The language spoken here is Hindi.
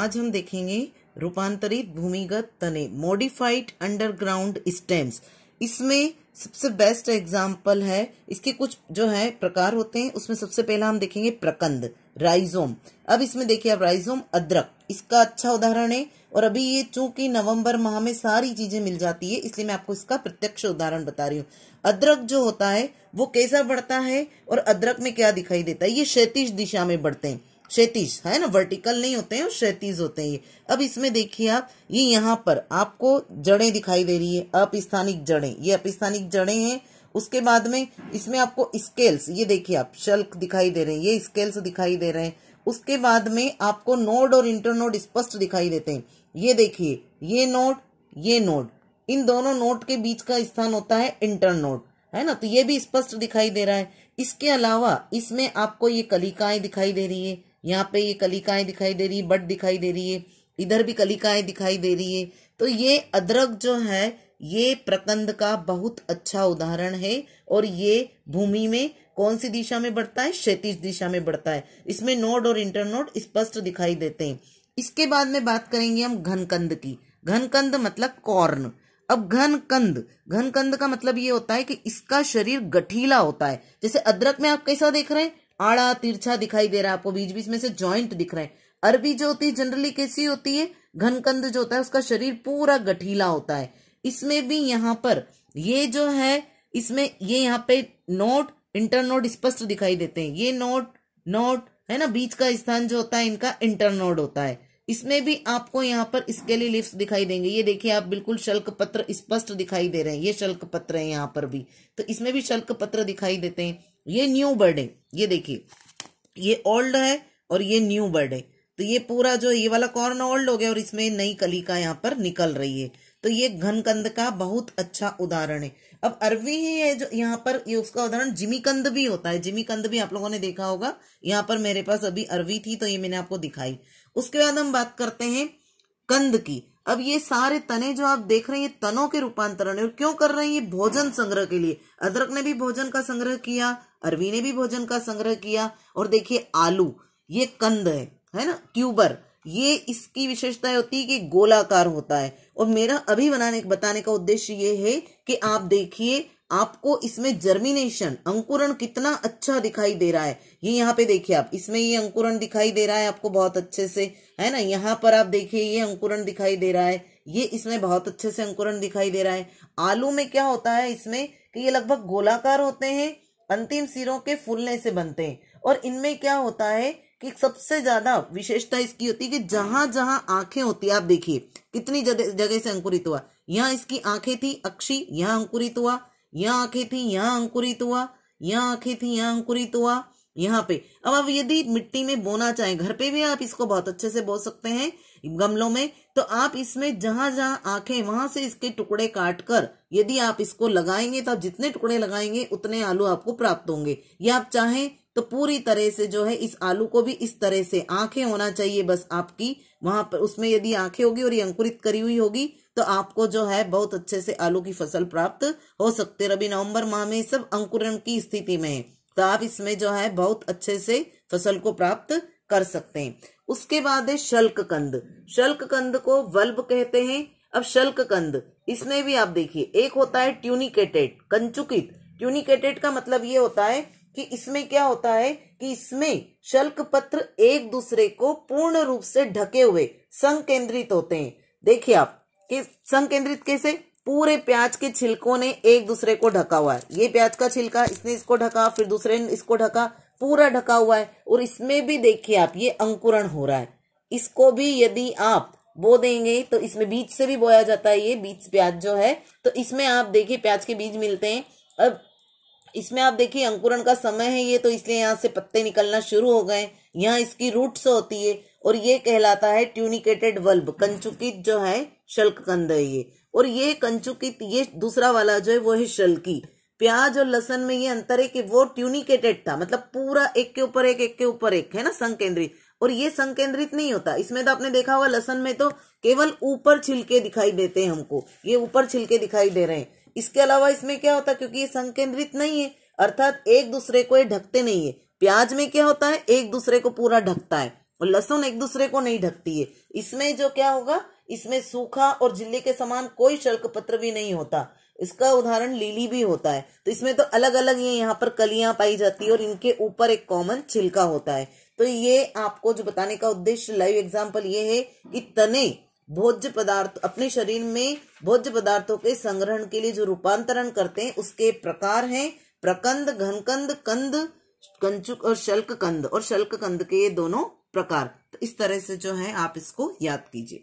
आज हम देखेंगे रूपांतरित भूमिगत तने मॉडिफाइड अंडरग्राउंड स्टेम्स इसमें सबसे बेस्ट एग्जाम्पल है इसके कुछ जो है प्रकार होते हैं उसमें सबसे पहला हम देखेंगे प्रकंद राइजोम अब इसमें देखिए आप राइजोम अदरक इसका अच्छा उदाहरण है और अभी ये चूंकि नवंबर माह में सारी चीजें मिल जाती है इसलिए मैं आपको इसका प्रत्यक्ष उदाहरण बता रही हूँ अदरक जो होता है वो कैसा बढ़ता है और अदरक में क्या दिखाई देता है ये क्षेत्र दिशा में बढ़ते हैं क्षैतिज है ना वर्टिकल नहीं होते हैं क्षैतिज होते हैं ये अब इसमें देखिए आप ये यहाँ पर आपको जड़े दिखाई दे रही है अपिस्थानिक जड़े ये अपिस्थानिक जड़े हैं उसके बाद में इसमें आपको स्केल्स ये देखिए आप शल्क दिखाई दे रहे हैं ये स्केल्स दिखाई दे रहे हैं उसके बाद में आपको नोड और इंटरनोड स्पष्ट दिखाई देते हैं ये देखिए ये नोड ये नोड इन दोनों नोड के बीच का स्थान होता है इंटरनोड है ना तो ये भी स्पष्ट दिखाई दे रहा है इसके अलावा इसमें आपको ये कलिकाएं दिखाई दे रही है यहाँ पे ये कलिकाएं दिखाई दे रही है बट दिखाई दे रही है इधर भी कलिकाएं दिखाई दे रही है तो ये अदरक जो है ये प्रकंद का बहुत अच्छा उदाहरण है और ये भूमि में कौन सी दिशा में बढ़ता है क्षेत्र दिशा में बढ़ता है इसमें नोड और इंटरनोड स्पष्ट दिखाई देते हैं इसके बाद में बात करेंगे हम घनकंद की घनकंद मतलब कॉर्न अब घनकंद घनकंद का मतलब ये होता है कि इसका शरीर गठीला होता है जैसे अदरक में आप कैसा देख रहे हैं आड़ा तिरछा दिखाई दे रहा है आपको बीच बीच में से ज्वाइंट दिख रहा है अरबी जो होती है जनरली कैसी होती है घनकंद जो होता है उसका शरीर पूरा गठीला होता है इसमें भी यहाँ पर ये जो है इसमें ये यहाँ पे नोट इंटरनोड स्पष्ट दिखाई देते हैं ये नोट नोट है ना बीच का स्थान जो होता है इनका इंटरनोड होता है इसमें भी आपको यहाँ पर स्केली लिप्स दिखाई देंगे ये देखिए आप बिल्कुल शल्क पत्र स्पष्ट दिखाई दे रहे हैं ये शल्क पत्र है यहाँ पर भी तो इसमें भी शल्क पत्र दिखाई देते हैं ये न्यू बर्ड है ये देखिए ये ओल्ड है और ये न्यू बर्ड है तो ये पूरा जो ये वाला कॉर्न ओल्ड हो गया और इसमें नई कली का यहाँ पर निकल रही है तो ये घनकंद का बहुत अच्छा उदाहरण है अब अरवी ही है जो यहाँ पर ये उसका उदाहरण जिमीकंद भी होता है जिमीकंद भी आप लोगों ने देखा होगा यहाँ पर मेरे पास अभी अरवी थी तो ये मैंने आपको दिखाई उसके बाद हम बात करते हैं कंद की अब ये सारे तने जो आप देख रहे हैं तनों के रूपांतरण है और क्यों कर रहे हैं ये भोजन संग्रह के लिए अदरक ने भी भोजन का संग्रह किया अरवी ने भी भोजन का संग्रह किया और देखिए आलू ये कंद है है ना क्यूबर ये इसकी विशेषता होती है कि गोलाकार होता है और मेरा अभी बनाने बताने का उद्देश्य ये है कि आप देखिए आपको इसमें जर्मिनेशन अंकुरण कितना अच्छा दिखाई दे रहा है ये यहाँ पे देखिए आप इसमें ये अंकुरण दिखाई दे रहा है आपको बहुत अच्छे से है ना यहाँ पर आप देखिए ये अंकुरण दिखाई दे रहा है ये इसमें बहुत अच्छे से अंकुरण दिखाई दे रहा है आलू में क्या होता है इसमें कि ये लगभग गोलाकार होते हैं अंतिम सिरों के फूलने से बनते हैं और इनमें क्या होता है कि सबसे ज्यादा विशेषता इसकी होती है कि जहां जहां आंखें होती है आप देखिए कितनी जगह से अंकुरित हुआ यहाँ इसकी आंखें थी अक्षी यहाँ अंकुरित हुआ यहाँ आंखें थी यहाँ अंकुरित हुआ यहाँ आंखें थी यहाँ अंकुरित हुआ यहाँ पे अब आप यदि मिट्टी में बोना चाहें घर पे भी आप इसको बहुत अच्छे से बो सकते हैं गमलों में तो आप इसमें जहां जहां आंखें वहां से इसके टुकड़े काटकर यदि आप इसको लगाएंगे तो आप जितने टुकड़े लगाएंगे उतने आलू आपको प्राप्त होंगे या आप चाहें तो पूरी तरह से जो है इस आलू को भी इस तरह से आंखें होना चाहिए बस आपकी वहां पर उसमें यदि आंखें होगी और ये अंकुरित करी हुई होगी तो आपको जो है बहुत अच्छे से आलू की फसल प्राप्त हो सकते है रबी नवंबर माह में सब अंकुरण की स्थिति में है तो आप इसमें जो है बहुत अच्छे से फसल को प्राप्त कर सकते हैं उसके बाद है शल्क कंद शल्क कंद को वल्ब कहते हैं अब शल्क कंद इसमें भी आप देखिए एक होता है ट्यूनिकेटेड कंचुकित ट्यूनिकेटेड का मतलब ये होता है कि इसमें क्या होता है कि इसमें शल्क पत्र एक दूसरे को पूर्ण रूप से ढके हुए संकेंद्रित होते हैं देखिए आप कि संकेंद्रित कैसे पूरे प्याज के छिलकों ने एक दूसरे को ढका हुआ है ये प्याज का छिलका इसने इसको ढका फिर दूसरे ने इसको ढका पूरा ढका हुआ है और इसमें भी देखिए आप ये अंकुरण हो रहा है इसको भी यदि आप बो देंगे तो इसमें बीज से भी बोया जाता है ये बीज प्याज जो है तो इसमें आप देखिए प्याज के बीज मिलते हैं अब इसमें आप देखिए अंकुरण का समय है ये तो इसलिए यहाँ से पत्ते निकलना शुरू हो गए यहाँ इसकी रूट्स होती है और ये कहलाता है ट्यूनिकेटेड बल्ब कंचुकित जो है शल्क कंद है ये और ये कंचुकित ये दूसरा वाला जो है वो है शल्की प्याज और लसन में ये अंतर है कि वो ट्यूनिकेटेड था मतलब पूरा एक के ऊपर एक एक के ऊपर एक है ना संकेंद्रित और ये संकेंद्रित नहीं होता इसमें तो आपने देखा होगा लसन में तो केवल ऊपर छिलके दिखाई देते हैं हमको ये ऊपर छिलके दिखाई दे रहे हैं इसके अलावा इसमें क्या होता क्योंकि ये संकेंद्रित नहीं है अर्थात एक दूसरे को ये ढकते नहीं है प्याज में क्या होता है एक दूसरे को पूरा ढकता है और लहसुन एक दूसरे को नहीं ढकती है इसमें जो क्या होगा इसमें सूखा और झिल्ली के समान कोई शल्क पत्र भी नहीं होता इसका उदाहरण लीली भी होता है तो इसमें तो अलग अलग ये यहाँ पर कलियां पाई जाती है और इनके ऊपर एक कॉमन छिलका होता है तो ये आपको जो बताने का उद्देश्य लाइव एग्जाम्पल ये है कि तने भोज्य पदार्थ अपने शरीर में भोज्य पदार्थों के संग्रहण के लिए जो रूपांतरण करते हैं उसके प्रकार हैं प्रकंद घनकंद कंद कंचुक और शल्क कंद और शल्क कंद के ये दोनों प्रकार तो इस तरह से जो है आप इसको याद कीजिए